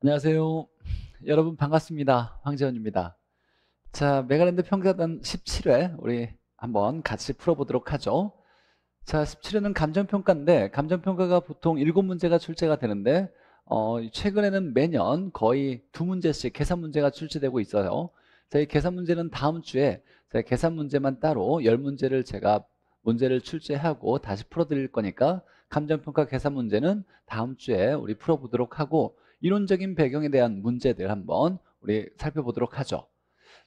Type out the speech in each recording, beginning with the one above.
안녕하세요. 여러분 반갑습니다. 황재현입니다. 자, 메가랜드 평가단 17회 우리 한번 같이 풀어보도록 하죠. 자, 17회는 감정평가인데 감정평가가 보통 7문제가 출제가 되는데 어, 최근에는 매년 거의 두 문제씩 계산 문제가 출제되고 있어요. 저희 계산 문제는 다음 주에 자, 계산 문제만 따로 10문제를 제가 문제를 출제하고 다시 풀어드릴 거니까 감정평가 계산 문제는 다음 주에 우리 풀어보도록 하고 이론적인 배경에 대한 문제들 한번 우리 살펴보도록 하죠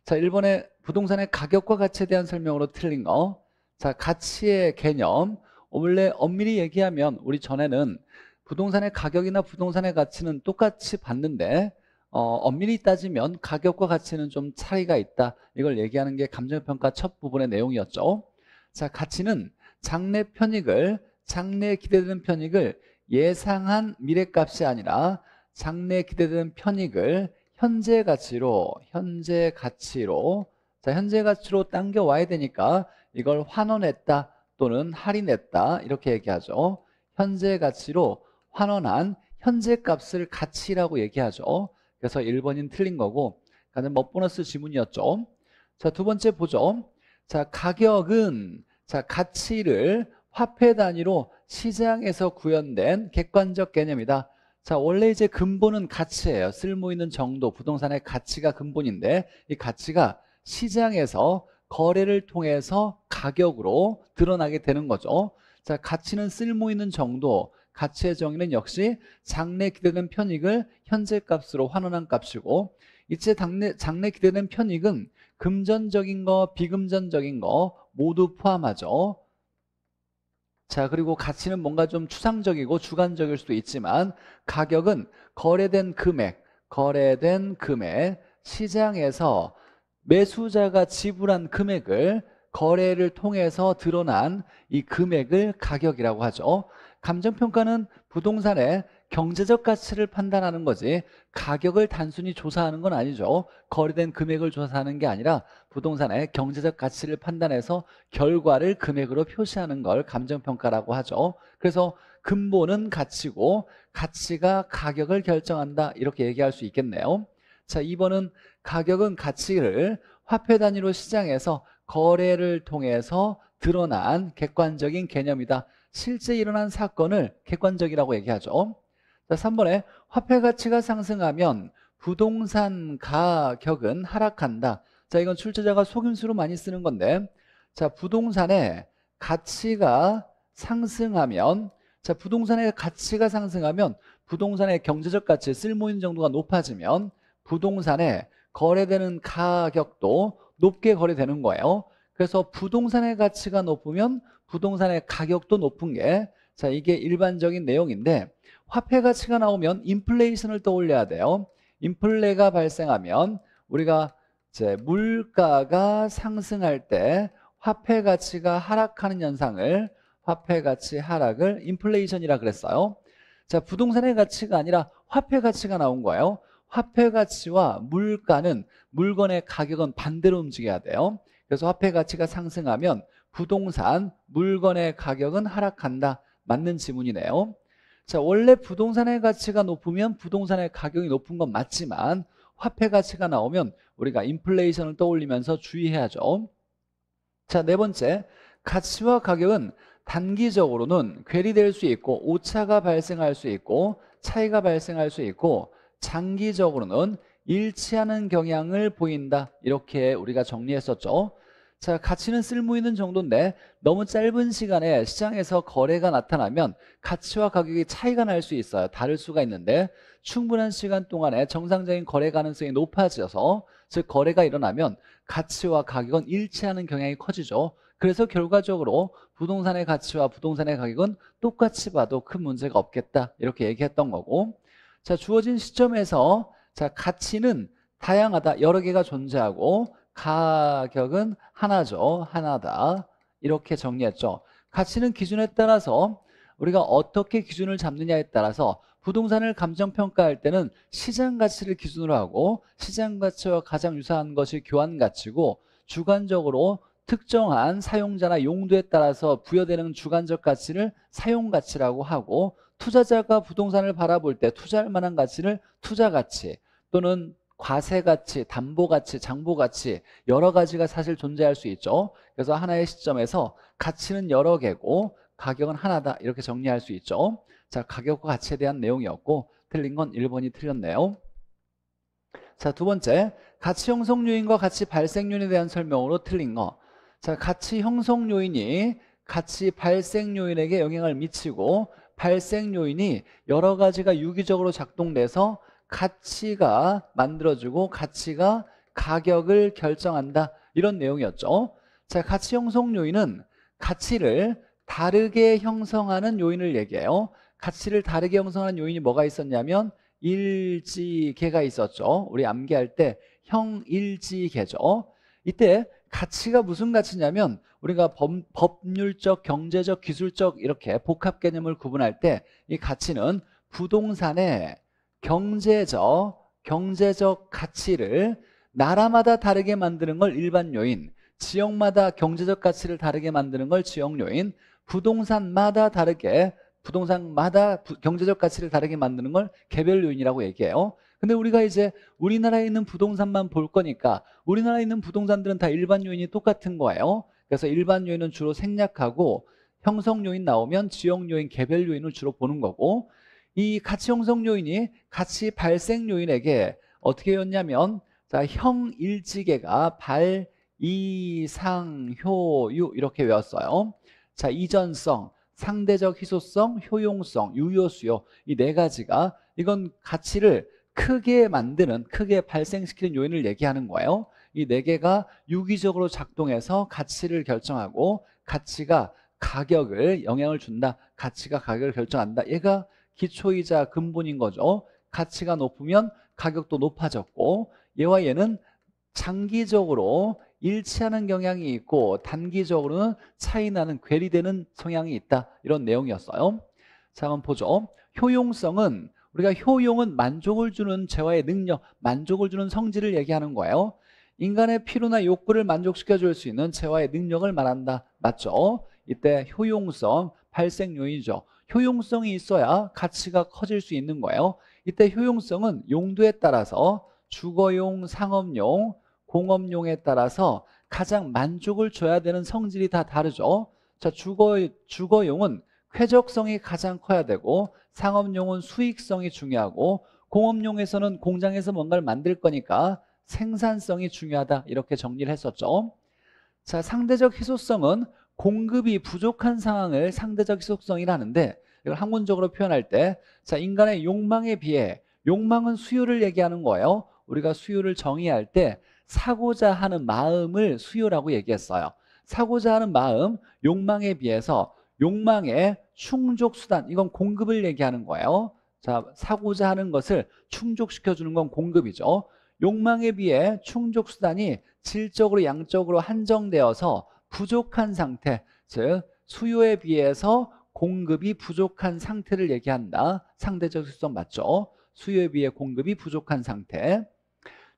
자 1번에 부동산의 가격과 가치에 대한 설명으로 틀린 거 자 가치의 개념 원래 엄밀히 얘기하면 우리 전에는 부동산의 가격이나 부동산의 가치는 똑같이 봤는데 어, 엄밀히 따지면 가격과 가치는 좀 차이가 있다 이걸 얘기하는 게 감정평가 첫 부분의 내용이었죠 자 가치는 장래 편익을 장래에 기대되는 편익을 예상한 미래값이 아니라 장래 기대되는 편익을 현재 가치로 현재 가치로 자 현재 가치로 당겨 와야 되니까 이걸 환원했다 또는 할인했다 이렇게 얘기하죠 현재 가치로 환원한 현재 값을 가치라고 얘기하죠 그래서 1번인 틀린 거고 가는 뭐 보너스 지문이었죠 자 두 번째 보죠 자 가격은 자 가치를 화폐 단위로 시장에서 구현된 객관적 개념이다 자, 원래 이제 근본은 가치예요. 쓸모 있는 정도, 부동산의 가치가 근본인데 이 가치가 시장에서 거래를 통해서 가격으로 드러나게 되는 거죠. 자, 가치는 쓸모 있는 정도, 가치의 정의는 역시 장래 기대된 편익을 현재 값으로 환원한 값이고 이때 장래, 장래 기대된 편익은 금전적인 거, 비금전적인 거 모두 포함하죠. 자 그리고 가치는 뭔가 좀 추상적이고 주관적일 수도 있지만 가격은 거래된 금액 거래된 금액 시장에서 매수자가 지불한 금액을 거래를 통해서 드러난 이 금액을 가격이라고 하죠 감정평가는 부동산의 경제적 가치를 판단하는 거지 가격을 단순히 조사하는 건 아니죠 거래된 금액을 조사하는 게 아니라 부동산의 경제적 가치를 판단해서 결과를 금액으로 표시하는 걸 감정평가라고 하죠 그래서 근본은 가치고 가치가 가격을 결정한다 이렇게 얘기할 수 있겠네요 자 2번은 가격은 가치를 화폐 단위로 시장에서 거래를 통해서 드러난 객관적인 개념이다 실제 일어난 사건을 객관적이라고 얘기하죠 자 3번에 화폐 가치가 상승하면 부동산 가격은 하락한다 자 이건 출제자가 속임수로 많이 쓰는 건데 자 부동산의 가치가 상승하면 자 부동산의 가치가 상승하면 부동산의 경제적 가치쓸모 있는 정도가 높아지면 부동산에 거래되는 가격도 높게 거래되는 거예요 그래서 부동산의 가치가 높으면 부동산의 가격도 높은 게 자 이게 일반적인 내용인데 화폐 가치가 나오면 인플레이션을 떠올려야 돼요 인플레가 발생하면 우리가 이제 물가가 상승할 때 화폐 가치가 하락하는 현상을 화폐 가치 하락을 인플레이션이라 그랬어요. 자, 부동산의 가치가 아니라 화폐 가치가 나온 거예요. 화폐 가치와 물가는 물건의 가격은 반대로 움직여야 돼요. 그래서 화폐 가치가 상승하면 부동산, 물건의 가격은 하락한다. 맞는 지문이네요. 자, 원래 부동산의 가치가 높으면 부동산의 가격이 높은 건 맞지만 화폐 가치가 나오면 우리가 인플레이션을 떠올리면서 주의해야죠 자 네 번째 가치와 가격은 단기적으로는 괴리될 수 있고 오차가 발생할 수 있고 차이가 발생할 수 있고 장기적으로는 일치하는 경향을 보인다 이렇게 우리가 정리했었죠 자 가치는 쓸모있는 정도인데 너무 짧은 시간에 시장에서 거래가 나타나면 가치와 가격이 차이가 날 수 있어요 다를 수가 있는데 충분한 시간 동안에 정상적인 거래 가능성이 높아져서 즉 거래가 일어나면 가치와 가격은 일치하는 경향이 커지죠 그래서 결과적으로 부동산의 가치와 부동산의 가격은 똑같이 봐도 큰 문제가 없겠다 이렇게 얘기했던 거고 자 주어진 시점에서 자 가치는 다양하다 여러 개가 존재하고 가격은 하나죠 하나다 이렇게 정리했죠 가치는 기준에 따라서 우리가 어떻게 기준을 잡느냐에 따라서 부동산을 감정평가할 때는 시장가치를 기준으로 하고 시장가치와 가장 유사한 것이 교환가치고 주관적으로 특정한 사용자나 용도에 따라서 부여되는 주관적 가치를 사용가치라고 하고 투자자가 부동산을 바라볼 때 투자할 만한 가치를 투자가치 또는 과세가치, 담보가치, 장보가치 여러 가지가 사실 존재할 수 있죠 그래서 하나의 시점에서 가치는 여러 개고 가격은 하나다 이렇게 정리할 수 있죠 자, 가격과 가치에 대한 내용이었고 틀린 건 1번이 틀렸네요. 자, 두 번째. 가치 형성 요인과 가치 발생 요인에 대한 설명으로 틀린 거. 자, 가치 형성 요인이 가치 발생 요인에게 영향을 미치고 발생 요인이 여러 가지가 유기적으로 작동돼서 가치가 만들어지고 가치가 가격을 결정한다 이런 내용이었죠 자 가치 형성 요인은 가치를 다르게 형성하는 요인을 얘기해요 가치를 다르게 형성하는 요인이 뭐가 있었냐면 일지계가 있었죠. 우리 암기할 때 형일지계죠. 이때 가치가 무슨 가치냐면 우리가 범, 법률적, 경제적, 기술적 이렇게 복합 개념을 구분할 때 이 가치는 부동산의 경제적, 경제적 가치를 나라마다 다르게 만드는 걸 일반 요인, 지역마다 경제적 가치를 다르게 만드는 걸 지역 요인, 부동산마다 다르게 부동산마다 부, 경제적 가치를 다르게 만드는 걸 개별 요인이라고 얘기해요. 근데 우리가 이제 우리나라에 있는 부동산만 볼 거니까 우리나라에 있는 부동산들은 다 일반 요인이 똑같은 거예요. 그래서 일반 요인은 주로 생략하고 형성 요인 나오면 지역 요인, 개별 요인을 주로 보는 거고 이 가치 형성 요인이 가치 발생 요인에게 어떻게 였냐면 자, 형 일지계가 발, 이상, 효, 유 이렇게 외웠어요. 자, 이전성 상대적 희소성, 효용성, 유효수요 이 네 가지가 이건 가치를 크게 만드는 크게 발생시키는 요인을 얘기하는 거예요 이 네 개가 유기적으로 작동해서 가치를 결정하고 가치가 가격을 영향을 준다 가치가 가격을 결정한다 얘가 기초이자 근본인 거죠 가치가 높으면 가격도 높아졌고 얘와 얘는 장기적으로 일치하는 경향이 있고 단기적으로는 차이나는 괴리되는 성향이 있다 이런 내용이었어요 자 한번 보죠 효용성은 우리가 효용은 만족을 주는 재화의 능력 만족을 주는 성질을 얘기하는 거예요 인간의 필요나 욕구를 만족시켜 줄 수 있는 재화의 능력을 말한다 맞죠? 이때 효용성 발생 요인이죠 효용성이 있어야 가치가 커질 수 있는 거예요 이때 효용성은 용도에 따라서 주거용, 상업용, 공업용에 따라서 가장 만족을 줘야 되는 성질이 다 다르죠. 자, 주거, 주거용은 쾌적성이 가장 커야 되고 상업용은 수익성이 중요하고 공업용에서는 공장에서 뭔가를 만들 거니까 생산성이 중요하다 이렇게 정리를 했었죠. 자, 상대적 희소성은 공급이 부족한 상황을 상대적 희소성이라는데 이걸 학문적으로 표현할 때 자, 인간의 욕망에 비해 욕망은 수요를 얘기하는 거예요. 우리가 수요를 정의할 때 사고자 하는 마음을 수요라고 얘기했어요. 사고자 하는 마음, 욕망에 비해서 욕망의 충족 수단, 이건 공급을 얘기하는 거예요. 자, 사고자 하는 것을 충족시켜 주는 건 공급이죠. 욕망에 비해 충족 수단이 질적으로 양적으로 한정되어서 부족한 상태, 즉 수요에 비해서 공급이 부족한 상태를 얘기한다. 상대적 수성 맞죠? 수요에 비해 공급이 부족한 상태.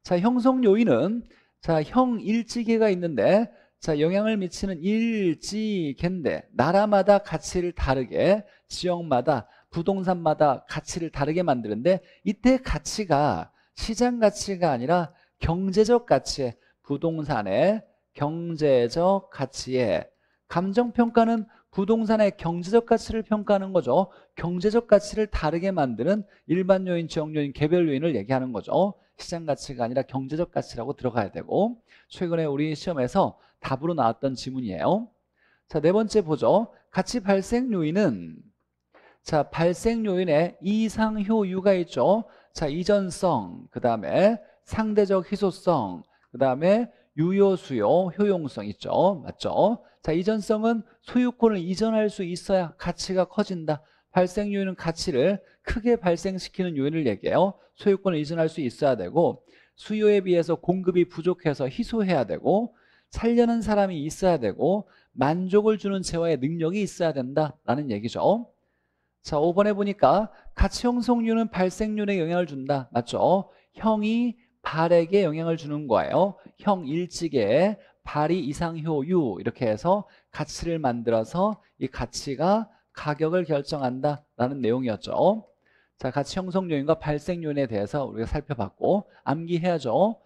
자, 형성 요인은 자, 형일지계가 있는데 자, 영향을 미치는 일지계인데 나라마다 가치를 다르게 지역마다 부동산마다 가치를 다르게 만드는데 이때 가치가 시장 가치가 아니라 경제적 가치에 부동산의 경제적 가치에 감정평가는 부동산의 경제적 가치를 평가하는 거죠 경제적 가치를 다르게 만드는 일반 요인, 지역 요인, 개별 요인을 얘기하는 거죠 시장 가치가 아니라 경제적 가치라고 들어가야 되고 최근에 우리 시험에서 답으로 나왔던 지문이에요 자 네 번째 보죠 가치 발생 요인은 자 발생 요인에 이상효유가 있죠 자 이전성 그 다음에 상대적 희소성 그 다음에 유효수요 효용성 있죠 맞죠 자 이전성은 소유권을 이전할 수 있어야 가치가 커진다 발생 요인은 가치를 크게 발생시키는 요인을 얘기해요. 소유권을 이전할 수 있어야 되고 수요에 비해서 공급이 부족해서 희소해야 되고 살려는 사람이 있어야 되고 만족을 주는 재화의 능력이 있어야 된다라는 얘기죠. 자, 5번에 보니까 가치 형성률은 발생률에 영향을 준다. 맞죠? 형이 발에게 영향을 주는 거예요. 형 일찍에 발이 이상효유 이렇게 해서 가치를 만들어서 이 가치가 가격을 결정한다라는 내용이었죠. 자, 가치 형성 요인과 발생 요인에 대해서 우리가 살펴봤고 암기해야죠.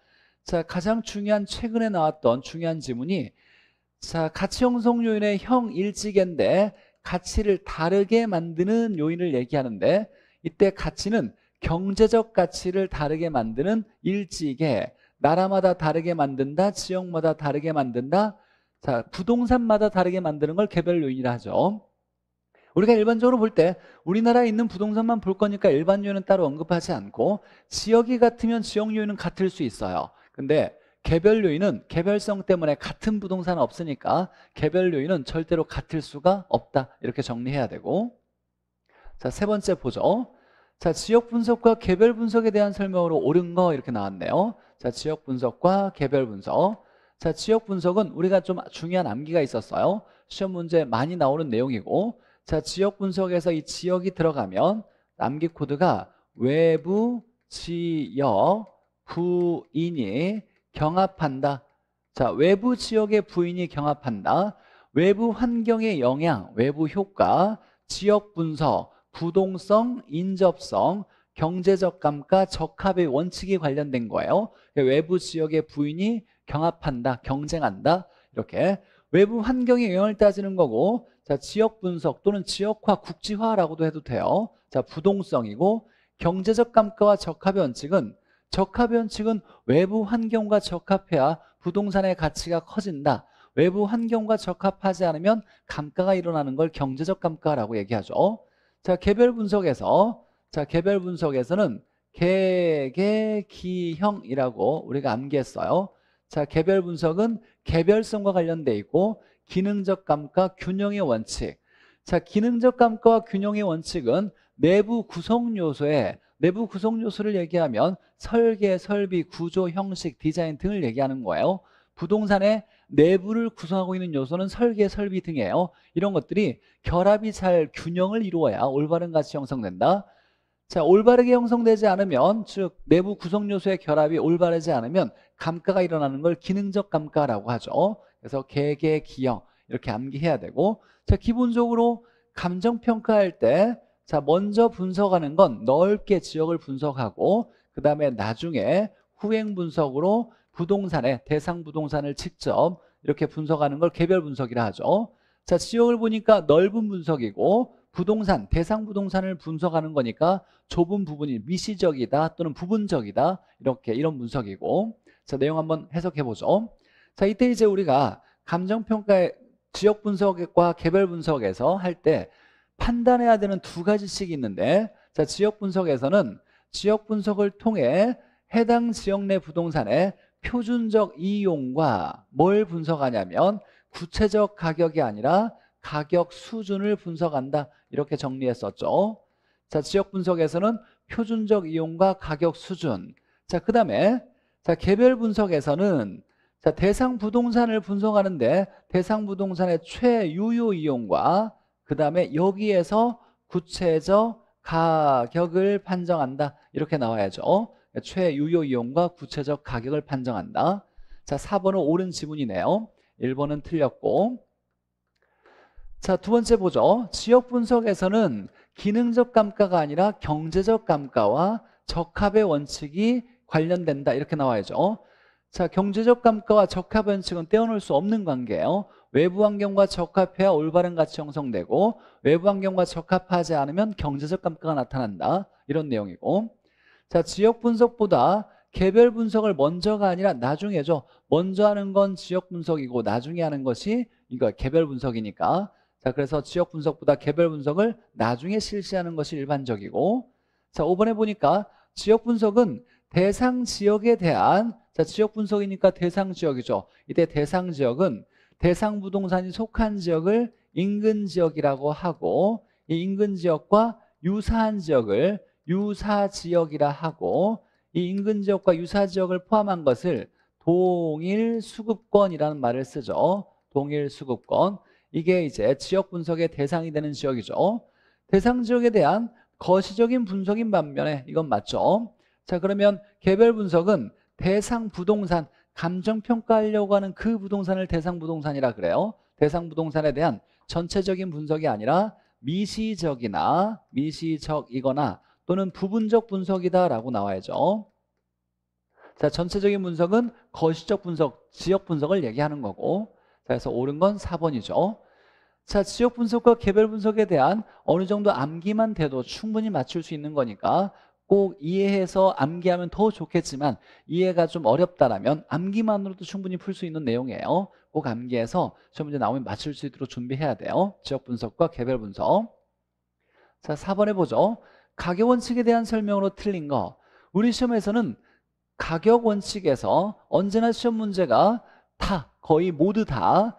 자, 가장 중요한 최근에 나왔던 중요한 지문이 자, 가치 형성 요인의 형 일지계인데 가치를 다르게 만드는 요인을 얘기하는데 이때 가치는 경제적 가치를 다르게 만드는 일지계 나라마다 다르게 만든다 지역마다 다르게 만든다 자 부동산마다 다르게 만드는 걸 개별 요인이라 하죠 우리가 일반적으로 볼 때 우리나라에 있는 부동산만 볼 거니까 일반 요인은 따로 언급하지 않고 지역이 같으면 지역 요인은 같을 수 있어요 근데 개별요인은 개별성 때문에 같은 부동산 없으니까 개별요인은 절대로 같을 수가 없다 이렇게 정리해야 되고 자 세 번째 보죠 자 지역 분석과 개별 분석에 대한 설명으로 옳은 거 이렇게 나왔네요 자 지역 분석과 개별 분석 자 지역 분석은 우리가 좀 중요한 암기가 있었어요 시험 문제 많이 나오는 내용이고 자, 지역 분석에서 이 지역이 들어가면 남기 코드가 외부 지역 부인이 경합한다. 자, 외부 지역의 부인이 경합한다. 외부 환경의 영향, 외부 효과, 지역 분석, 부동성, 인접성, 경제적 감가, 적합의 원칙이 관련된 거예요. 그러니까 외부 지역의 부인이 경합한다, 경쟁한다. 이렇게 외부 환경의 영향을 따지는 거고 자, 지역 분석 또는 지역화, 국지화라고도 해도 돼요. 자, 부동성이고 경제적 감가와 적합 연칙은 적합 연칙은 외부 환경과 적합해야 부동산의 가치가 커진다. 외부 환경과 적합하지 않으면 감가가 일어나는 걸 경제적 감가라고 얘기하죠. 자, 개별 분석에서 자, 개별 분석에서는 개개기형이라고 우리가 암기했어요. 자, 개별 분석은 개별성과 관련돼 있고 기능적 감가 균형의 원칙 자 기능적 감가와 균형의 원칙은 내부 구성 요소에 내부 구성 요소를 얘기하면 설계, 설비, 구조, 형식, 디자인 등을 얘기하는 거예요 부동산의 내부를 구성하고 있는 요소는 설계, 설비 등이에요 이런 것들이 결합이 잘 균형을 이루어야 올바른 가치 형성된다 자 올바르게 형성되지 않으면 즉 내부 구성 요소의 결합이 올바르지 않으면 감가가 일어나는 걸 기능적 감가라고 하죠 그래서 개개 기형 이렇게 암기해야 되고 자 기본적으로 감정 평가할 때자 먼저 분석하는 건 넓게 지역을 분석하고 그 다음에 나중에 후행 분석으로 부동산의 대상 부동산을 직접 이렇게 분석하는 걸 개별 분석이라 하죠 자 지역을 보니까 넓은 분석이고 부동산 대상 부동산을 분석하는 거니까 좁은 부분이 미시적이다 또는 부분적이다 이렇게 이런 분석이고 자 내용 한번 해석해 보죠 자, 이때 이제 우리가 감정평가의 지역 분석과 개별 분석에서 할 때 판단해야 되는 두가지씩 있는데 자, 지역 분석에서는 지역 분석을 통해 해당 지역 내 부동산의 표준적 이용과 뭘 분석하냐면 구체적 가격이 아니라 가격 수준을 분석한다 이렇게 정리했었죠 자 지역 분석에서는 표준적 이용과 가격 수준 자그 다음에 자 개별 분석에서는 자, 대상 부동산을 분석하는데 대상 부동산의 최유효 이용과 그 다음에 여기에서 구체적 가격을 판정한다 이렇게 나와야죠 최유효 이용과 구체적 가격을 판정한다 자 4번은 옳은 지문이네요 1번은 틀렸고 자두 번째 보죠 지역 분석에서는 기능적 감가가 아니라 경제적 감가와 적합의 원칙이 관련된다 이렇게 나와야죠 자, 경제적 감가와 적합 원칙은 떼어놓을 수 없는 관계예요. 외부 환경과 적합해야 올바른 가치 형성되고 외부 환경과 적합하지 않으면 경제적 감가가 나타난다. 이런 내용이고 자, 지역 분석보다 개별 분석을 먼저가 아니라 나중에죠. 먼저 하는 건 지역 분석이고 나중에 하는 것이 이거 개별 분석이니까. 자, 그래서 지역 분석보다 개별 분석을 나중에 실시하는 것이 일반적이고 자, 5번에 보니까 지역 분석은 대상 지역에 대한 자, 지역 분석이니까 대상 지역이죠. 이때 대상 지역은 대상 부동산이 속한 지역을 인근 지역이라고 하고 이 인근 지역과 유사한 지역을 유사 지역이라 하고 이 인근 지역과 유사 지역을 포함한 것을 동일 수급권이라는 말을 쓰죠. 동일 수급권. 이게 이제 지역 분석의 대상이 되는 지역이죠. 대상 지역에 대한 거시적인 분석인 반면에 이건 맞죠. 자, 그러면 개별 분석은 대상 부동산 감정평가하려고 하는 그 부동산을 대상 부동산이라 그래요 대상 부동산에 대한 전체적인 분석이 아니라 미시적이나 미시적이거나 또는 부분적 분석이다라고 나와야죠 자 전체적인 분석은 거시적 분석, 지역 분석을 얘기하는 거고 자, 그래서 옳은 건 4번이죠 자 지역 분석과 개별 분석에 대한 어느 정도 암기만 돼도 충분히 맞출 수 있는 거니까 꼭 이해해서 암기하면 더 좋겠지만 이해가 좀 어렵다라면 암기만으로도 충분히 풀 수 있는 내용이에요 꼭 암기해서 시험 문제 나오면 맞출 수 있도록 준비해야 돼요 지역 분석과 개별 분석 자 4번 해보죠 가격 원칙에 대한 설명으로 틀린 거 우리 시험에서는 가격 원칙에서 언제나 시험 문제가 다 거의 모두 다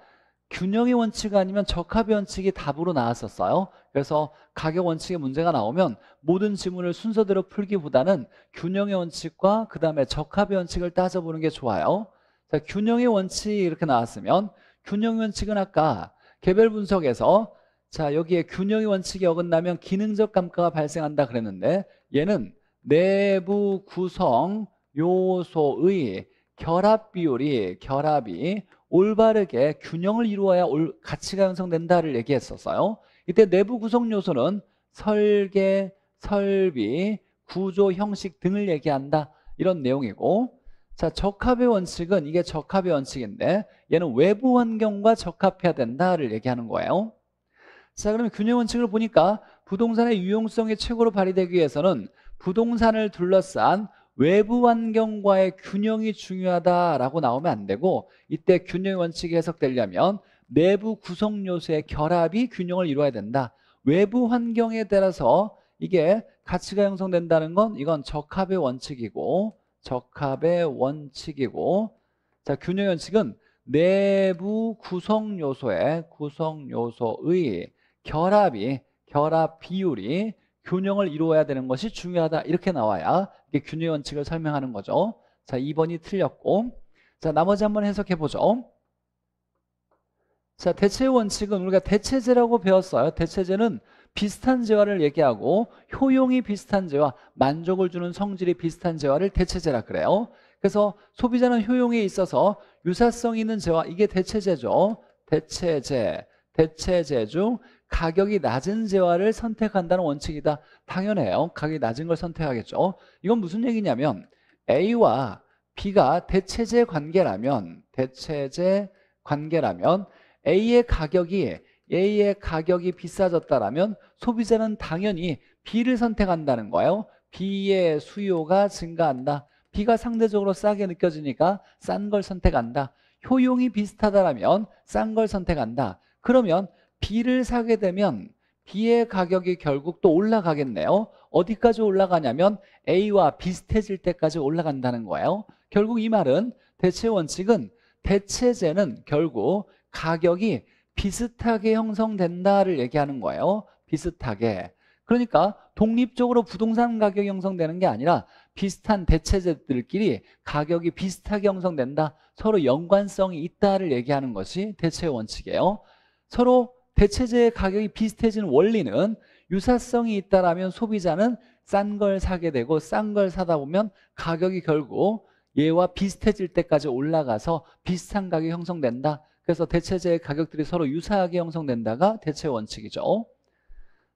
균형의 원칙 아니면 적합의 원칙이 답으로 나왔었어요 그래서 가격 원칙에 문제가 나오면 모든 지문을 순서대로 풀기보다는 균형의 원칙과 그 다음에 적합의 원칙을 따져보는 게 좋아요 자, 균형의 원칙 이 이렇게 나왔으면 균형의 원칙은 아까 개별 분석에서 자 여기에 균형의 원칙이 어긋나면 기능적 감가가 발생한다 그랬는데 얘는 내부 구성 요소의 결합 비율이 결합이 올바르게 균형을 이루어야 가치가 형성된다를 얘기했었어요. 이때 내부 구성 요소는 설계, 설비, 구조, 형식 등을 얘기한다. 이런 내용이고 자 적합의 원칙은 이게 적합의 원칙인데 얘는 외부 환경과 적합해야 된다를 얘기하는 거예요. 자 그러면 균형 원칙을 보니까 부동산의 유용성이 최고로 발휘되기 위해서는 부동산을 둘러싼 외부 환경과의 균형이 중요하다라고 나오면 안 되고 이때 균형의 원칙이 해석되려면 내부 구성 요소의 결합이 균형을 이루어야 된다. 외부 환경에 따라서 이게 가치가 형성된다는 건 이건 적합의 원칙이고 적합의 원칙이고 자 균형의 원칙은 내부 구성 요소의 구성 요소의 결합이 결합 비율이 균형을 이루어야 되는 것이 중요하다 이렇게 나와야 이게 균의 원칙을 설명하는 거죠 자 2번이 틀렸고 자 나머지 한번 해석해 보죠 자 대체 원칙은 우리가 대체제라고 배웠어요 대체제는 비슷한 재화를 얘기하고 효용이 비슷한 재화 만족을 주는 성질이 비슷한 재화를 대체제라 그래요 그래서 소비자는 효용에 있어서 유사성 있는 재화 이게 대체제죠 대체제 대체제 중 가격이 낮은 재화를 선택한다는 원칙이다 당연해요 가격이 낮은 걸 선택하겠죠 이건 무슨 얘기냐면 A와 B가 대체제 관계라면 대체제 관계라면 A의 가격이 A의 가격이 비싸졌다라면 소비자는 당연히 B를 선택한다는 거예요 B의 수요가 증가한다 B가 상대적으로 싸게 느껴지니까 싼 걸 선택한다 효용이 비슷하다라면 싼 걸 선택한다 그러면 B를 사게 되면 B의 가격이 결국 또 올라가겠네요 어디까지 올라가냐면 A와 비슷해질 때까지 올라간다는 거예요 결국 이 말은 대체 원칙은 대체제는 결국 가격이 비슷하게 형성된다를 얘기하는 거예요 비슷하게 그러니까 독립적으로 부동산 가격이 형성되는 게 아니라 비슷한 대체제들끼리 가격이 비슷하게 형성된다 서로 연관성이 있다를 얘기하는 것이 대체 원칙이에요 서로 대체재의 가격이 비슷해진 원리는 유사성이 있다라면 소비자는 싼 걸 사게 되고 싼 걸 사다 보면 가격이 결국 얘와 비슷해질 때까지 올라가서 비슷한 가격이 형성된다. 그래서 대체재의 가격들이 서로 유사하게 형성된다가 대체 원칙이죠.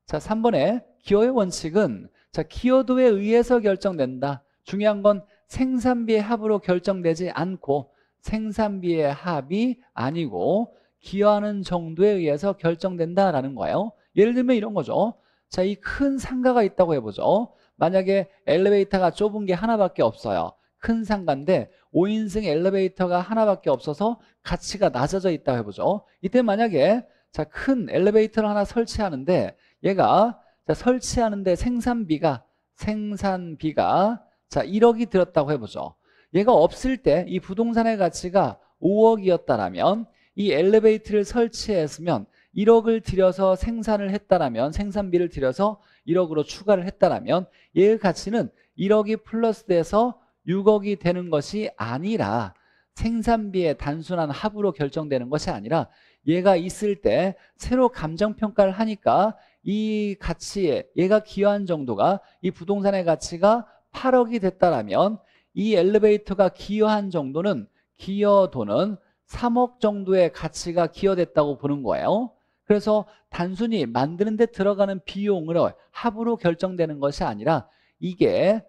자, 3번에 기여의 원칙은 자, 기여도에 의해서 결정된다. 중요한 건 생산비의 합으로 결정되지 않고 생산비의 합이 아니고 기여하는 정도에 의해서 결정된다라는 거예요 예를 들면 이런 거죠 자이 큰 상가가 있다고 해보죠 만약에 엘리베이터가 좁은 게 하나밖에 없어요 큰 상가인데 5인승 엘리베이터가 하나밖에 없어서 가치가 낮아져 있다고 해보죠 이때 만약에 자큰 엘리베이터를 하나 설치하는데 얘가 자, 설치하는데 생산비가 생산비가 자 1억이 들었다고 해보죠 얘가 없을 때 이 부동산의 가치가 5억이었다라면 이 엘리베이터를 설치했으면 1억을 들여서 생산을 했다라면 생산비를 들여서 1억으로 추가를 했다라면 얘의 가치는 1억이 플러스돼서 6억이 되는 것이 아니라 생산비의 단순한 합으로 결정되는 것이 아니라 얘가 있을 때 새로 감정평가를 하니까 이 가치에 얘가 기여한 정도가 이 부동산의 가치가 8억이 됐다라면 이 엘리베이터가 기여한 정도는 기여도는 3억 정도의 가치가 기여됐다고 보는 거예요 그래서 단순히 만드는 데 들어가는 비용으로 합으로 결정되는 것이 아니라 이게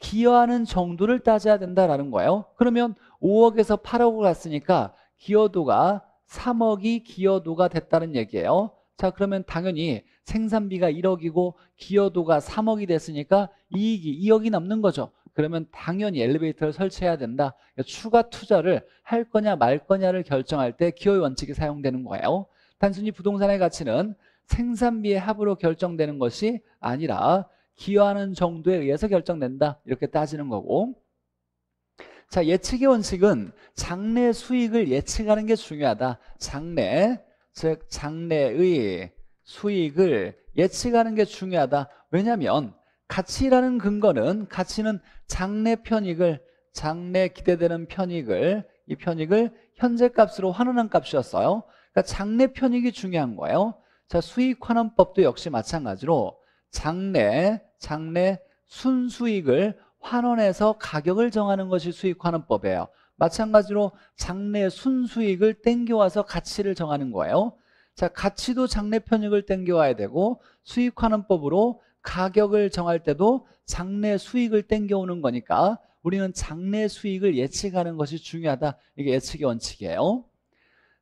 기여하는 정도를 따져야 된다라는 거예요 그러면 5억에서 8억으로 갔으니까 기여도가 3억이 기여도가 됐다는 얘기예요 자 그러면 당연히 생산비가 1억이고 기여도가 3억이 됐으니까 이익이 2억이 남는 거죠 그러면 당연히 엘리베이터를 설치해야 된다. 그러니까 추가 투자를 할 거냐 말 거냐를 결정할 때 기호의 원칙이 사용되는 거예요. 단순히 부동산의 가치는 생산비의 합으로 결정되는 것이 아니라 기여하는 정도에 의해서 결정된다. 이렇게 따지는 거고 자 예측의 원칙은 장래 수익을 예측하는 게 중요하다. 장래, 즉 장래의 수익을 예측하는 게 중요하다. 왜냐하면 가치라는 근거는 가치는 장래 편익을 장래 기대되는 편익을 이 편익을 현재 값으로 환원한 값이었어요. 그러니까 장래 편익이 중요한 거예요. 자, 수익 환원법도 역시 마찬가지로 장래 장래 순수익을 환원해서 가격을 정하는 것이 수익 환원법이에요. 마찬가지로 장래 순수익을 땡겨와서 가치를 정하는 거예요. 자, 가치도 장래 편익을 땡겨와야 되고 수익 환원법으로 가격을 정할 때도 장내 수익을 땡겨오는 거니까 우리는 장내 수익을 예측하는 것이 중요하다. 이게 예측의 원칙이에요.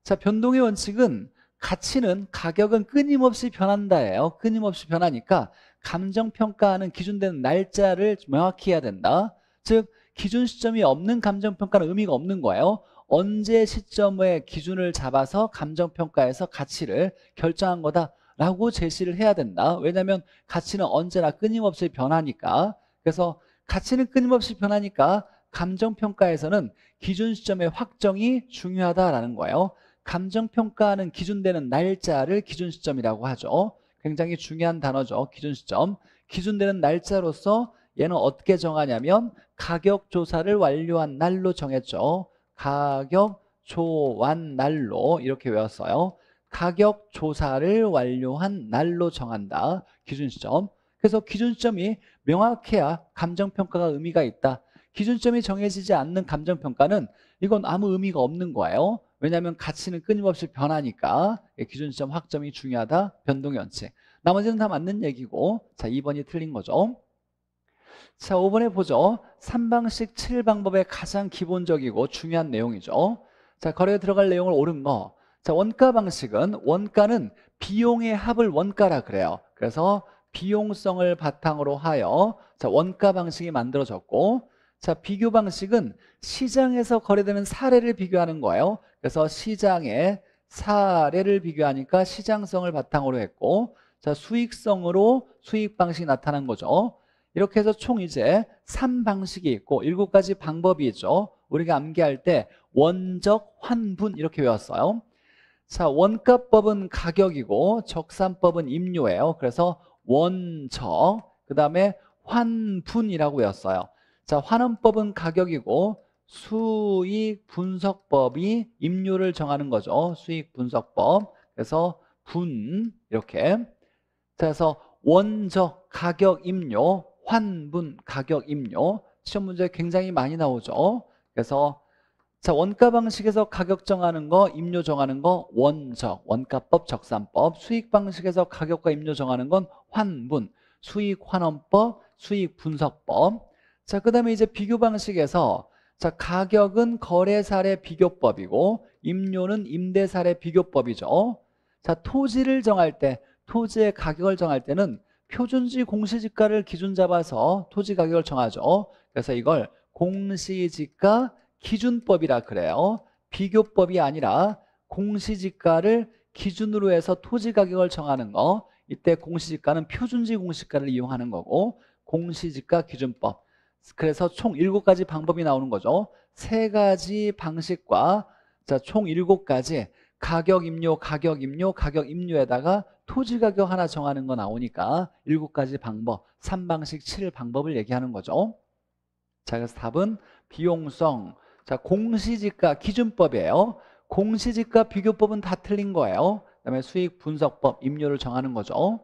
자, 변동의 원칙은 가치는 가격은 끊임없이 변한다예요. 끊임없이 변하니까 감정평가하는 기준된 날짜를 명확히 해야 된다. 즉 기준 시점이 없는 감정평가는 의미가 없는 거예요. 언제 시점의 기준을 잡아서 감정평가에서 가치를 결정한 거다. 라고 제시를 해야 된다 왜냐하면 가치는 언제나 끊임없이 변하니까 그래서 가치는 끊임없이 변하니까 감정평가에서는 기준 시점의 확정이 중요하다라는 거예요 감정평가는 하 기준되는 날짜를 기준 시점이라고 하죠 굉장히 중요한 단어죠 기준 시점 기준되는 날짜로서 얘는 어떻게 정하냐면 가격 조사를 완료한 날로 정했죠 가격 조완 날로 이렇게 외웠어요 가격 조사를 완료한 날로 정한다. 기준 시점. 그래서 기준 시점이 명확해야 감정평가가 의미가 있다. 기준점이 정해지지 않는 감정평가는 이건 아무 의미가 없는 거예요 왜냐하면 가치는 끊임없이 변하니까 예, 기준점 확점이 중요하다 변동연체 나머지는 다 맞는 얘기고 자 2번이 틀린 거죠 자 5번에 보죠 3방식 7방법의 가장 기본적이고 중요한 내용이죠 자 거래에 들어갈 내용을 옳은 거 자, 원가 방식은 원가는 비용의 합을 원가라 그래요. 그래서 비용성을 바탕으로 하여 자, 원가 방식이 만들어졌고 자, 비교 방식은 시장에서 거래되는 사례를 비교하는 거예요. 그래서 시장의 사례를 비교하니까 시장성을 바탕으로 했고 자, 수익성으로 수익 방식이 나타난 거죠. 이렇게 해서 총 이제 3방식이 있고 7가지 방법이 있죠. 우리가 암기할 때 원적 환분 이렇게 외웠어요. 자, 원가법은 가격이고 적산법은 임료예요. 그래서 원적, 그 다음에 환분이라고 외웠어요. 자, 환원법은 가격이고 수익 분석법이 임료를 정하는 거죠. 수익 분석법. 그래서 분 이렇게. 자, 그래서 원적 가격 임료, 환분 가격 임료. 시험 문제 굉장히 많이 나오죠. 그래서 자 원가 방식에서 가격 정하는 거, 임료 정하는 거 원적, 원가법, 적산법 수익 방식에서 가격과 임료 정하는 건 환분, 수익 환원법, 수익 분석법 자그 다음에 이제 비교 방식에서 자 가격은 거래 사례 비교법이고 임료는 임대 사례 비교법이죠 자 토지를 정할 때 토지의 가격을 정할 때는 표준지 공시지가를 기준 잡아서 토지 가격을 정하죠 그래서 이걸 공시지가 기준법이라 그래요. 비교법이 아니라 공시지가를 기준으로 해서 토지 가격을 정하는 거 이때 공시지가는 표준지 공시가를 이용하는 거고 공시지가 기준법 그래서 총 7가지 방법이 나오는 거죠 3가지 방식과 자총 7가지 가격 임료, 가격 임료, 가격 임료에다가 토지 가격 하나 정하는 거 나오니까 7가지 방법 3방식 7방법을 얘기하는 거죠 자 그래서 답은 비용성 자, 공시지가 기준법이에요. 공시지가 비교법은 다 틀린 거예요. 그다음에 수익 분석법 임료를 정하는 거죠.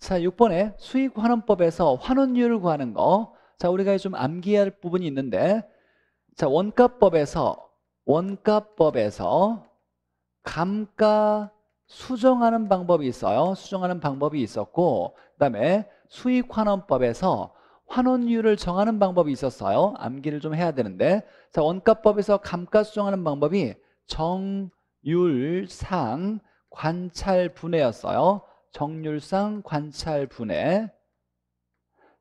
자, 6번에 수익 환원법에서 환원율을 구하는 거. 자, 우리가 좀암기할 부분이 있는데 자, 원가법에서 원가법에서 감가 수정하는 방법이 있어요. 수정하는 방법이 있었고 그다음에 수익 환원법에서 환원율을 정하는 방법이 있었어요. 암기를 좀 해야 되는데 자 원가법에서 감가 수정하는 방법이 정율상 관찰 분해였어요. 정률상 관찰 분해.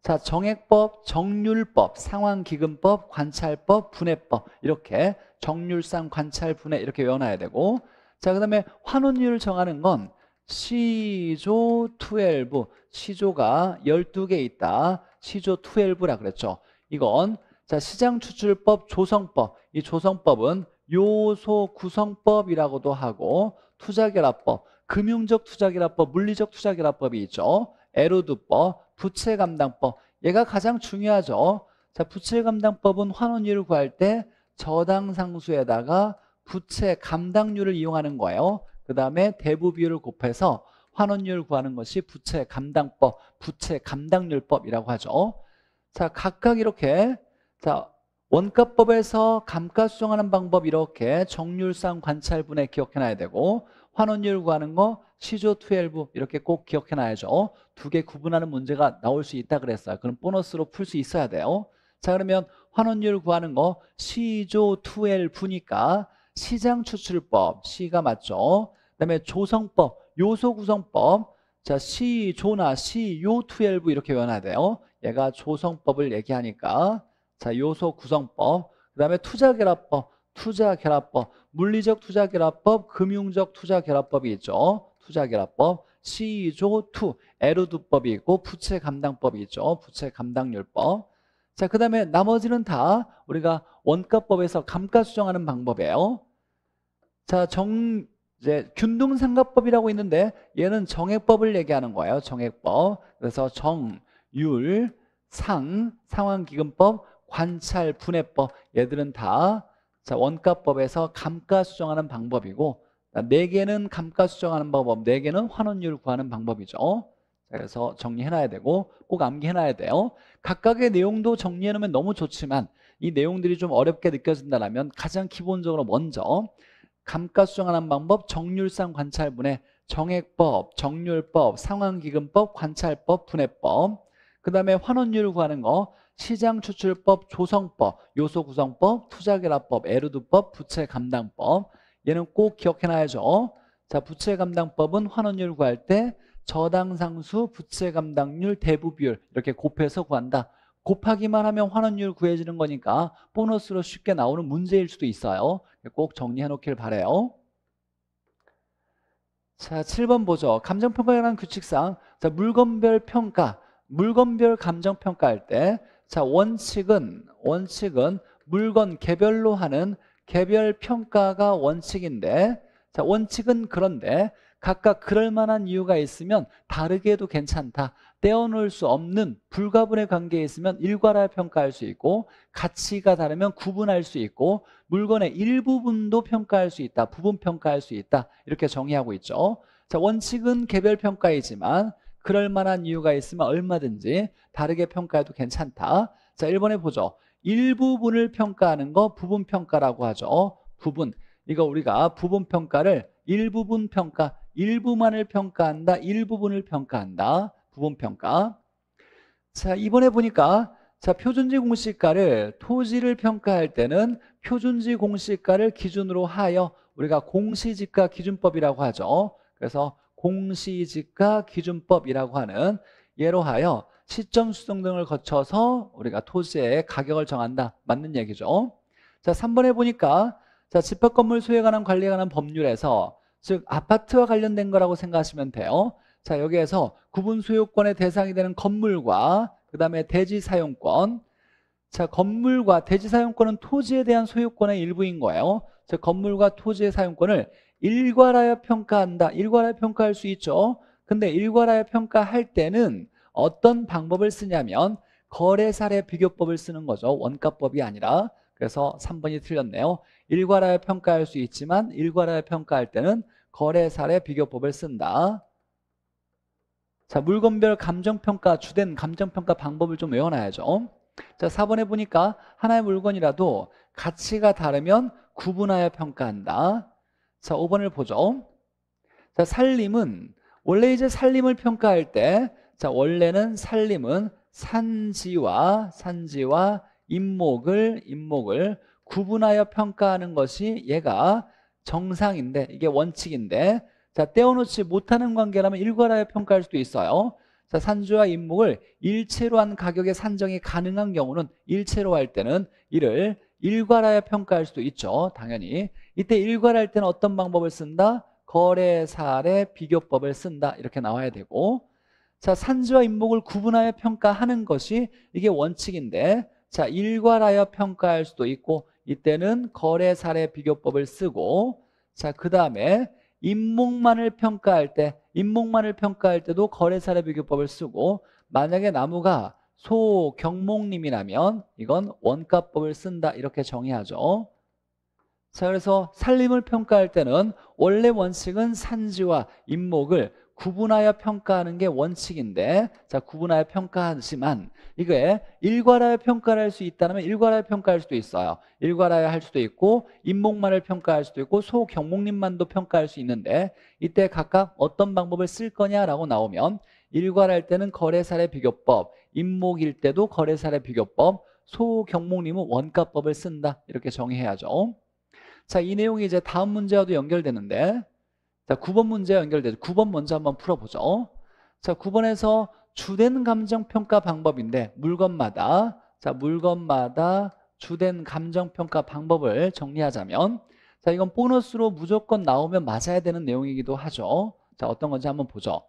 자, 정액법, 정률법, 상황기금법 관찰법, 분해법 이렇게 정률상 관찰 분해 이렇게 외워놔야 되고 자, 그다음에 환원율을 정하는 건 시조 12, 시조가 12개 있다. 시조 12라 그랬죠. 이건 자 시장 추출법 조성법 이 조성법은 요소 구성법이라고도 하고 투자결합법 금융적 투자결합법 물리적 투자결합법이 있죠. 에로드법 부채감당법 얘가 가장 중요하죠. 자 부채감당법은 환원율을 구할 때 저당상수에다가 부채 감당률을 이용하는 거예요. 그 다음에 대부 비율을 곱해서 환원율 구하는 것이 부채 감당법, 부채 감당률법이라고 하죠. 자, 각각 이렇게 자 원가법에서 감가 수정하는 방법 이렇게 정률상 관찰분에 기억해놔야 되고 환원율 구하는 거 시조 투엘브 이렇게 꼭 기억해놔야죠. 두 개 구분하는 문제가 나올 수 있다 그랬어요. 그럼 보너스로 풀 수 있어야 돼요. 자 그러면 환원율 구하는 거 시조 투엘브니까 시장 추출법 시가 맞죠. 그다음에 조성법 요소 구성법 자 C 조나 C 요12 이렇게 변화돼요 얘가 조성법을 얘기하니까 자 요소 구성법 그 다음에 투자결합법 투자결합법 물리적 투자결합법 금융적 투자결합법이 있죠 투자결합법 C조 2 에르두법이 있고 부채감당법이 있죠 부채감당률법 자, 그 다음에 나머지는 다 우리가 원가법에서 감가 수정하는 방법이에요. 자, 정, 이제 균등상각법이라고 있는데 얘는 정액법을 얘기하는 거예요. 정액법. 그래서 정, 율, 상, 상황기금법, 관찰, 분해법 얘들은 다 자, 원가법에서 감가 수정하는 방법이고 네 개는 감가 수정하는 방법, 네 개는 환원율 구하는 방법이죠. 그래서 정리해놔야 되고 꼭 암기해놔야 돼요. 각각의 내용도 정리해놓으면 너무 좋지만 이 내용들이 좀 어렵게 느껴진다면 가장 기본적으로 먼저 감가 수정하는 방법, 정률상 관찰분해, 정액법, 정률법, 상환기금법, 관찰법, 분해법 그 다음에 환원율 구하는 거 시장 추출법, 조성법, 요소 구성법, 투자 결합법, 에르두법, 부채 감당법 얘는 꼭 기억해놔야죠. 자, 부채 감당법은 환원율 구할 때 저당 상수, 부채 감당률, 대부 비율 이렇게 곱해서 구한다. 곱하기만 하면 환원율 구해지는 거니까 보너스로 쉽게 나오는 문제일 수도 있어요 꼭 정리해 놓길 바래요 자 7번 보죠 감정평가에 관한 규칙상 자 물건별 평가 물건별 감정평가할 때자 원칙은 원칙은 물건 개별로 하는 개별 평가가 원칙인데 자 원칙은 그런데 각각 그럴 만한 이유가 있으면 다르게 해도 괜찮다 떼어놓을 수 없는 불가분의 관계에 있으면 일괄화 평가할 수 있고 가치가 다르면 구분할 수 있고 물건의 일부분도 평가할 수 있다 부분 평가할 수 있다 이렇게 정의하고 있죠 자 원칙은 개별 평가이지만 그럴 만한 이유가 있으면 얼마든지 다르게 평가해도 괜찮다 자 1번에 보죠 일부분을 평가하는 거 부분 평가라고 하죠 부분 이거 우리가 부분 평가를 일부분 평가 일부만을 평가한다 일부분을 평가한다 부분평가. 자, 이번에 보니까 자, 표준지 공시가를 토지를 평가할 때는 표준지 공시가를 기준으로 하여 우리가 공시지가 기준법이라고 하죠. 그래서 공시지가 기준법이라고 하는 예로 하여 시점 수정 등을 거쳐서 우리가 토지의 가격을 정한다. 맞는 얘기죠. 자, 3번에 보니까 자, 집합 건물 소유에 관한 관리에 관한 법률에서 즉 아파트와 관련된 거라고 생각하시면 돼요. 자 여기에서 구분 소유권의 대상이 되는 건물과 그 다음에 대지 사용권 자 건물과 대지 사용권은 토지에 대한 소유권의 일부인 거예요 자 건물과 토지의 사용권을 일괄하여 평가한다 일괄하여 평가할 수 있죠 근데 일괄하여 평가할 때는 어떤 방법을 쓰냐면 거래 사례 비교법을 쓰는 거죠 원가법이 아니라 그래서 3번이 틀렸네요 일괄하여 평가할 수 있지만 일괄하여 평가할 때는 거래 사례 비교법을 쓴다 자, 물건별 감정평가, 주된 감정평가 방법을 좀 외워놔야죠. 자, 4번에 보니까 하나의 물건이라도 가치가 다르면 구분하여 평가한다. 자, 5번을 보죠. 자, 살림은 원래 이제 살림을 평가할 때 자, 원래는 살림은 산지와 산지와 임목을 임목을 구분하여 평가하는 것이 얘가 정상인데 이게 원칙인데 자, 떼어놓지 못하는 관계라면 일괄하여 평가할 수도 있어요. 자, 산주와 임목을 일체로 한 가격의 산정이 가능한 경우는 일체로 할 때는 이를 일괄하여 평가할 수도 있죠. 당연히. 이때 일괄할 때는 어떤 방법을 쓴다? 거래 사례 비교법을 쓴다. 이렇게 나와야 되고 자, 산주와 임목을 구분하여 평가하는 것이 이게 원칙인데 자, 일괄하여 평가할 수도 있고 이때는 거래 사례 비교법을 쓰고 자, 그다음에 잇목만을 평가할 때잇목만을 평가할 때도 거래사례 비교법을 쓰고 만약에 나무가 소 경목님이라면 이건 원가법을 쓴다 이렇게 정의하죠 자 그래서 산림을 평가할 때는 원래 원칙은 산지와 잇목을 구분하여 평가하는 게 원칙인데 자 구분하여 평가하지만 이거에 일괄하여 평가를 할 수 있다면 일괄하여 평가할 수도 있어요 일괄하여 할 수도 있고 인목만을 평가할 수도 있고 소경목님만도 평가할 수 있는데 이때 각각 어떤 방법을 쓸 거냐라고 나오면 일괄할 때는 거래사례 비교법 인목일 때도 거래사례 비교법 소경목님은 원가법을 쓴다 이렇게 정의해야죠 자 이 내용이 이제 다음 문제와도 연결되는데 자, 9번 문제 연결돼서 9번 먼저 한번 풀어보죠. 자, 9번에서 주된 감정평가 방법인데 물건마다 자, 물건마다 주된 감정평가 방법을 정리하자면 자, 이건 보너스로 무조건 나오면 맞아야 되는 내용이기도 하죠. 자, 어떤 건지 한번 보죠.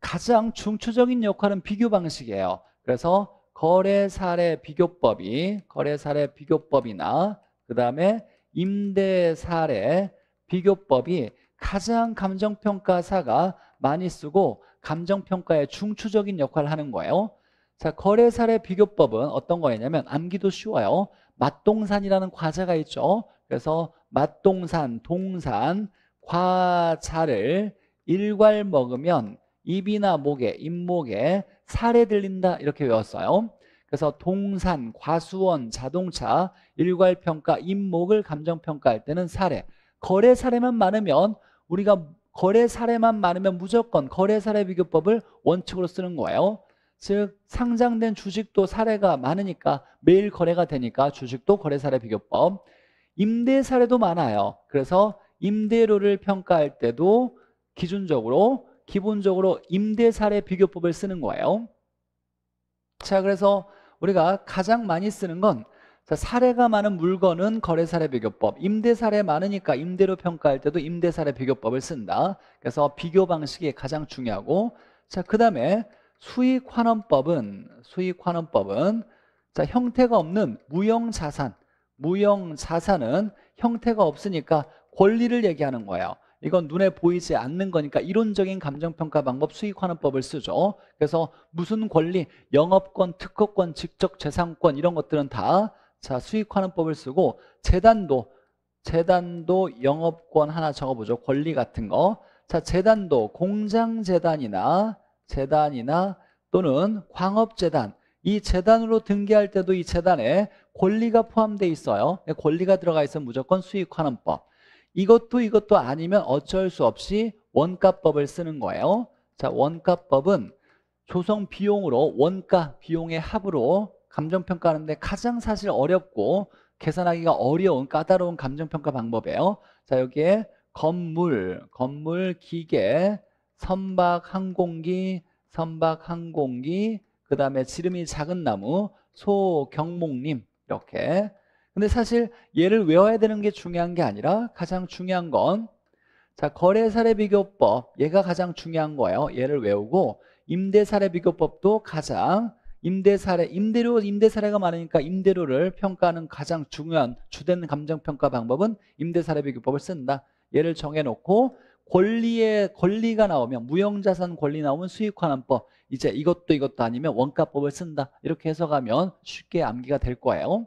가장 중추적인 역할은 비교 방식이에요. 그래서 거래 사례 비교법이 거래 사례 비교법이나 그다음에 임대 사례 비교법이 가장 감정평가사가 많이 쓰고 감정평가의 중추적인 역할을 하는 거예요 자 거래사례 비교법은 어떤 거였냐면 암기도 쉬워요 맛동산이라는 과자가 있죠 그래서 맛동산, 동산, 과자를 일괄 먹으면 입이나 목에, 잇목에 살에 들린다 이렇게 외웠어요 그래서 동산, 과수원, 자동차, 일괄평가, 잇목을 감정평가할 때는 사례 거래 사례만 많으면 우리가 거래 사례만 많으면 무조건 거래 사례 비교법을 원칙으로 쓰는 거예요. 즉 상장된 주식도 사례가 많으니까 매일 거래가 되니까 주식도 거래 사례 비교법 임대 사례도 많아요. 그래서 임대료를 평가할 때도 기준적으로 기본적으로 임대 사례 비교법을 쓰는 거예요. 자 그래서 우리가 가장 많이 쓰는 건 자, 사례가 많은 물건은 거래사례 비교법, 임대사례 많으니까 임대료 평가할 때도 임대사례 비교법을 쓴다. 그래서 비교 방식이 가장 중요하고 자, 그다음에 수익환원법은 수익환원법은 자, 형태가 없는 무형자산. 무형자산은 형태가 없으니까 권리를 얘기하는 거예요. 이건 눈에 보이지 않는 거니까 이론적인 감정평가 방법 수익환원법을 쓰죠. 그래서 무슨 권리, 영업권, 특허권, 직접재산권 이런 것들은 다 자, 수익화는 법을 쓰고 재단도 재단도 영업권 하나 적어보죠. 권리 같은 거. 자, 재단도 공장재단이나 재단이나 또는 광업재단 이 재단으로 등기할 때도 이 재단에 권리가 포함되어 있어요. 권리가 들어가 있어 무조건 수익화는법. 이것도 이것도 아니면 어쩔 수 없이 원가법을 쓰는 거예요. 자, 원가법은 조성 비용으로 원가 비용의 합으로 감정평가하는데 가장 사실 어렵고 계산하기가 어려운 까다로운 감정평가 방법이에요 자 여기에 건물, 건물, 기계, 선박, 항공기, 선박, 항공기 그 다음에 지름이 작은 나무, 소, 경목님 이렇게 근데 사실 얘를 외워야 되는 게 중요한 게 아니라 가장 중요한 건 자 거래 사례 비교법 얘가 가장 중요한 거예요 얘를 외우고 임대 사례 비교법도 가장 임대 사례, 임대료, 임대 사례가 많으니까 임대료를 평가하는 가장 중요한 주된 감정평가 방법은 임대 사례 비교법을 쓴다. 예를 정해놓고 권리의 권리가 나오면 무형자산 권리 나오면 수익환원법 이제 이것도 이것도 아니면 원가법을 쓴다 이렇게 해석하면 쉽게 암기가 될 거예요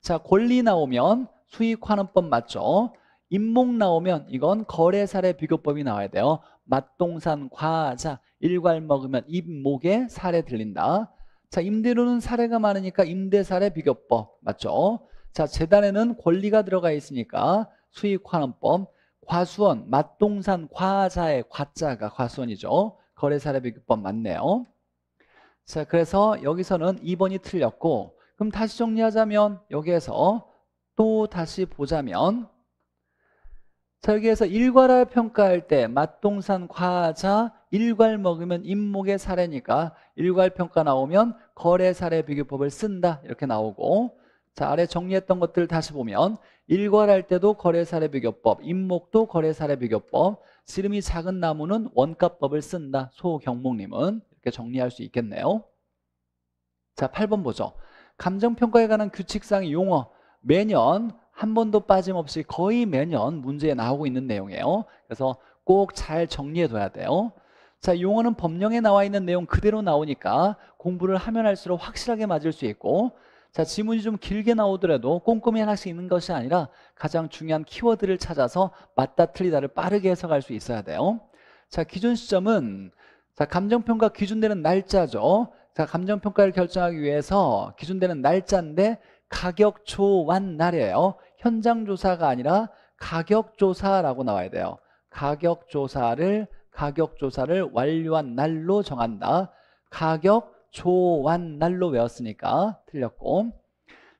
자 권리 나오면 수익환원법 맞죠 임목 나오면 이건 거래사례 비교법이 나와야 돼요 맛동산 과자 일괄 먹으면 입목에 사례 들린다 자, 임대료는 사례가 많으니까 임대사례 비교법 맞죠? 자, 재단에는 권리가 들어가 있으니까 수익환원법 과수원, 맛동산, 과자의 과자가 과수원이죠. 거래사례 비교법 맞네요. 자, 그래서 여기서는 2번이 틀렸고 그럼 다시 정리하자면 여기에서 또 다시 보자면 자, 여기에서 일괄화 평가할 때 맛동산 과자 일괄 먹으면 임목의 사례니까 일괄 평가 나오면 거래 사례 비교법을 쓴다 이렇게 나오고 자 아래 정리했던 것들 다시 보면 일괄할 때도 거래 사례 비교법 임목도 거래 사례 비교법 지름이 작은 나무는 원가법을 쓴다 소경목님은 이렇게 정리할 수 있겠네요 자 8번 보죠 감정평가에 관한 규칙상 용어 매년 한 번도 빠짐없이 거의 매년 문제에 나오고 있는 내용이에요 그래서 꼭 잘 정리해둬야 돼요 자 용어는 법령에 나와 있는 내용 그대로 나오니까 공부를 하면 할수록 확실하게 맞을 수 있고 자 지문이 좀 길게 나오더라도 꼼꼼히 하나씩 있는 것이 아니라 가장 중요한 키워드를 찾아서 맞다 틀리다를 빠르게 해석할 수 있어야 돼요 자 기준 시점은 자 감정평가 기준되는 날짜죠 자 감정평가를 결정하기 위해서 기준되는 날짜인데 가격 초완 날이에요 현장 조사가 아니라 가격 조사라고 나와야 돼요 가격 조사를 가격 조사를 완료한 날로 정한다. 가격 조완 날로 외웠으니까 틀렸고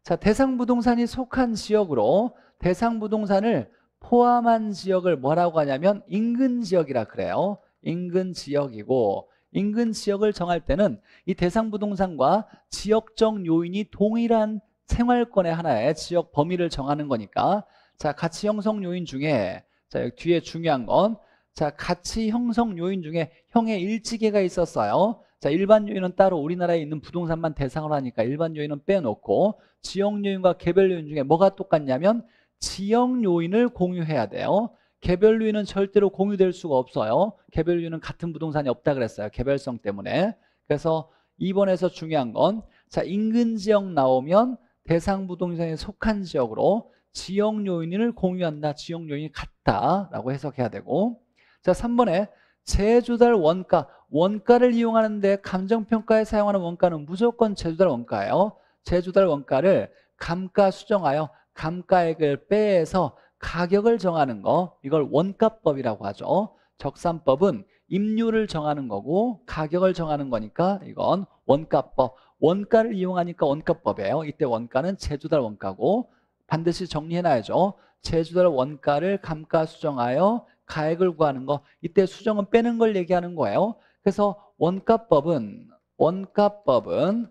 자 대상 부동산이 속한 지역으로 대상 부동산을 포함한 지역을 뭐라고 하냐면 인근 지역이라 그래요. 인근 지역이고 인근 지역을 정할 때는 이 대상 부동산과 지역적 요인이 동일한 생활권의 하나의 지역 범위를 정하는 거니까 자 가치 형성 요인 중에 자 여기 뒤에 중요한 건 자, 가치 형성 요인 중에 형의 일치계가 있었어요. 자, 일반 요인은 따로 우리나라에 있는 부동산만 대상으로 하니까 일반 요인은 빼놓고 지역 요인과 개별 요인 중에 뭐가 똑같냐면 지역 요인을 공유해야 돼요. 개별 요인은 절대로 공유될 수가 없어요. 개별 요인은 같은 부동산이 없다 그랬어요. 개별성 때문에. 그래서 이번에서 중요한 건 자, 인근 지역 나오면 대상 부동산에 속한 지역으로 지역 요인을 공유한다. 지역 요인이 같다라고 해석해야 되고 자, 3번에 제조달 원가, 원가를 이용하는데 감정평가에 사용하는 원가는 무조건 제조달 원가예요. 제조달 원가를 감가 수정하여 감가액을 빼서 가격을 정하는 거 이걸 원가법이라고 하죠. 적산법은 임률를 정하는 거고 가격을 정하는 거니까 이건 원가법 원가를 이용하니까 원가법이에요 이때 원가는 제조달 원가고 반드시 정리해놔야죠 제조달 원가를 감가 수정하여 가액을 구하는 거 이때 수정은 빼는 걸 얘기하는 거예요. 그래서 원가법은 원가법은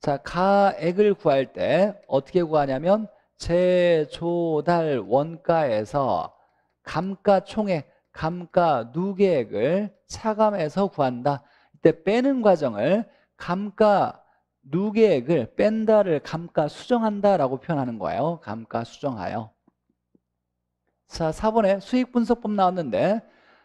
자 가액을 구할 때 어떻게 구하냐면 제조달 원가에서 감가총액 감가 누계액을 차감해서 구한다. 이때 빼는 과정을 감가 누계액을 뺀다를 감가 수정한다라고 표현하는 거예요. 감가 수정하여. 자, 4번에 수익 분석법 나왔는데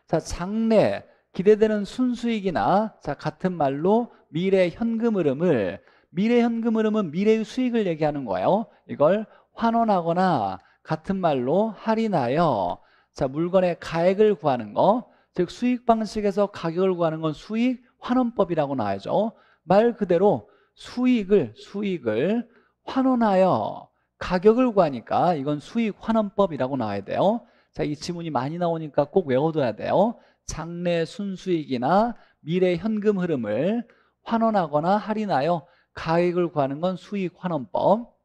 자, 장래 기대되는 순수익이나 자, 같은 말로 미래 현금 흐름을 미래 현금 흐름은 미래의 수익을 얘기하는 거예요. 이걸 환원하거나 같은 말로 할인하여 자, 물건의 가액을 구하는 거. 즉 수익 방식에서 가격을 구하는 건 수익 환원법이라고 나와야죠. 말 그대로 수익을 수익을 환원하여 가격을 구하니까 이건 수익 환원법이라고 나와야 돼요 자, 이 지문이 많이 나오니까 꼭 외워둬야 돼요 장래 순수익이나 미래 현금 흐름을 환원하거나 할인하여 가액을 구하는 건 수익 환원법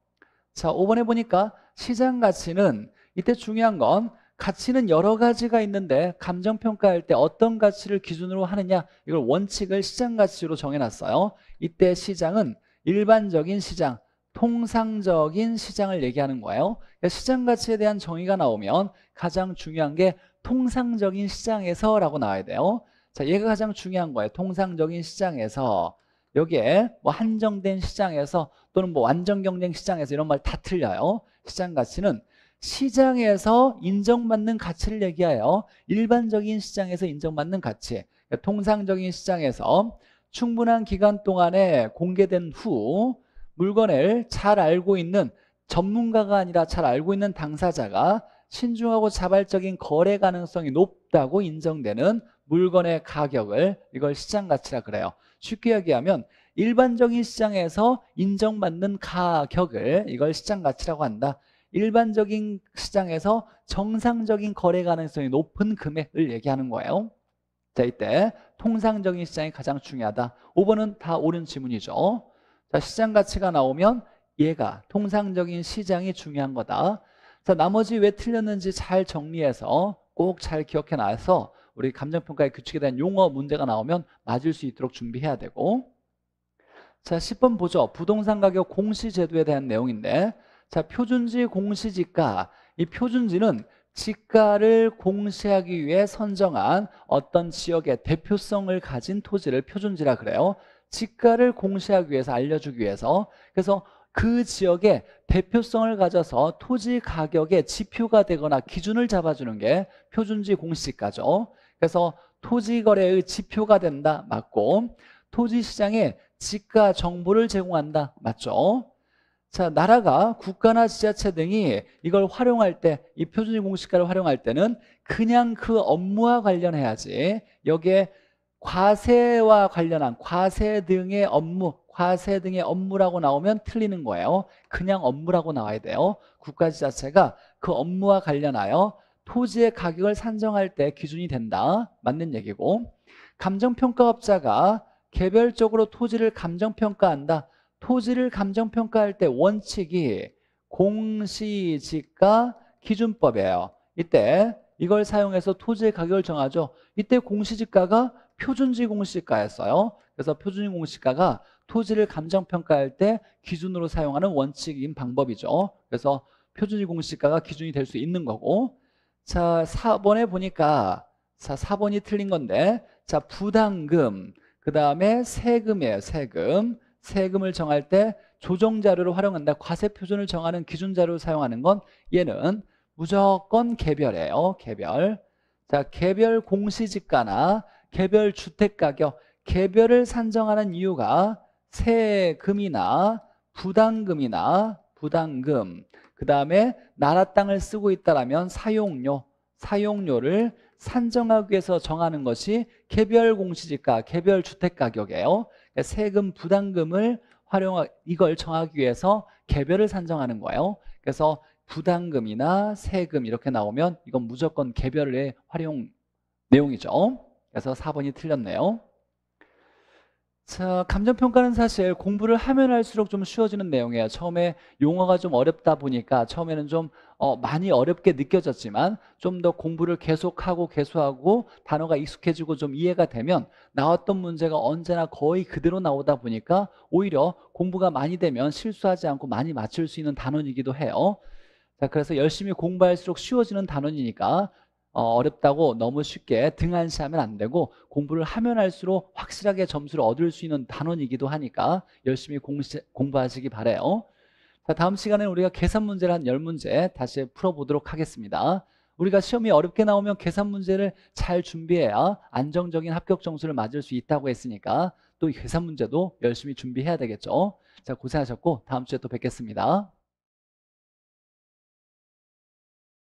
자 5번에 보니까 시장 가치는 이때 중요한 건 가치는 여러 가지가 있는데 감정평가할 때 어떤 가치를 기준으로 하느냐 이걸 원칙을 시장 가치로 정해놨어요 이때 시장은 일반적인 시장 통상적인 시장을 얘기하는 거예요 그러니까 시장 가치에 대한 정의가 나오면 가장 중요한 게 통상적인 시장에서 라고 나와야 돼요 자, 얘가 가장 중요한 거예요 통상적인 시장에서 여기에 뭐 한정된 시장에서 또는 뭐 완전 경쟁 시장에서 이런 말 다 틀려요 시장 가치는 시장에서 인정받는 가치를 얘기해요 일반적인 시장에서 인정받는 가치 그러니까 통상적인 시장에서 충분한 기간 동안에 공개된 후 물건을 잘 알고 있는 전문가가 아니라 잘 알고 있는 당사자가 신중하고 자발적인 거래 가능성이 높다고 인정되는 물건의 가격을 이걸 시장 가치라 그래요 쉽게 얘기하면 일반적인 시장에서 인정받는 가격을 이걸 시장 가치라고 한다 일반적인 시장에서 정상적인 거래 가능성이 높은 금액을 얘기하는 거예요 자 이때 통상적인 시장이 가장 중요하다 5번은 다 옳은 지문이죠 자, 시장 가치가 나오면 얘가 통상적인 시장이 중요한 거다. 자, 나머지 왜 틀렸는지 잘 정리해서 꼭 잘 기억해 놔서 우리 감정평가의 규칙에 대한 용어 문제가 나오면 맞을 수 있도록 준비해야 되고 자 10번 보죠 부동산 가격 공시제도에 대한 내용인데 자 표준지 공시지가 이 표준지는 지가를 공시하기 위해 선정한 어떤 지역의 대표성을 가진 토지를 표준지라 그래요 지가를 공시하기 위해서 알려주기 위해서 그래서 그 지역의 대표성을 가져서 토지 가격의 지표가 되거나 기준을 잡아주는 게 표준지 공시가죠 그래서 토지거래의 지표가 된다 맞고 토지시장에 지가 정보를 제공한다 맞죠 자 나라가 국가나 지자체 등이 이걸 활용할 때 이 표준지 공시가를 활용할 때는 그냥 그 업무와 관련해야지 여기에 과세와 관련한 과세 등의 업무 과세 등의 업무라고 나오면 틀리는 거예요 그냥 업무라고 나와야 돼요 국가지 자체가 그 업무와 관련하여 토지의 가격을 산정할 때 기준이 된다 맞는 얘기고 감정평가업자가 개별적으로 토지를 감정평가한다 토지를 감정평가할 때 원칙이 공시지가 기준법이에요 이때 이걸 사용해서 토지의 가격을 정하죠 이때 공시지가가 표준지 공시가였어요. 그래서 표준지 공시가가 토지를 감정평가할 때 기준으로 사용하는 원칙인 방법이죠. 그래서 표준지 공시가가 기준이 될 수 있는 거고 자 4번에 보니까 자 4번이 틀린 건데 자 부담금 그 다음에 세금이에요 세금 세금을 정할 때 조정자료를 활용한다 과세표준을 정하는 기준자료를 사용하는 건 얘는 무조건 개별이에요 개별 자 개별 공시지가나 개별 주택 가격 개별을 산정하는 이유가 세금이나 부담금이나 부담금 그 다음에 나라 땅을 쓰고 있다라면 사용료 사용료를 산정하기 위해서 정하는 것이 개별 공시지가 개별 주택 가격이에요 그러니까 세금 부담금을 활용 하 이걸 정하기 위해서 개별을 산정하는 거예요 그래서 부담금이나 세금 이렇게 나오면 이건 무조건 개별의 활용 내용이죠 그래서 4번이 틀렸네요. 자, 감정평가는 사실 공부를 하면 할수록 좀 쉬워지는 내용이에요. 처음에 용어가 좀 어렵다 보니까 처음에는 좀 어, 많이 어렵게 느껴졌지만 좀 더 공부를 계속하고 계속하고 단어가 익숙해지고 좀 이해가 되면 나왔던 문제가 언제나 거의 그대로 나오다 보니까 오히려 공부가 많이 되면 실수하지 않고 많이 맞출 수 있는 단원이기도 해요. 자, 그래서 열심히 공부할수록 쉬워지는 단원이니까 어, 어렵다고 너무 쉽게 등한시하면 안 되고 공부를 하면 할수록 확실하게 점수를 얻을 수 있는 단원이기도 하니까 열심히 공시, 공부하시기 바래요 자, 다음 시간에 우리가 계산 문제를 한 10문제 다시 풀어보도록 하겠습니다 우리가 시험이 어렵게 나오면 계산 문제를 잘 준비해야 안정적인 합격 점수를 맞을 수 있다고 했으니까 또 계산 문제도 열심히 준비해야 되겠죠 자 고생하셨고 다음 주에 또 뵙겠습니다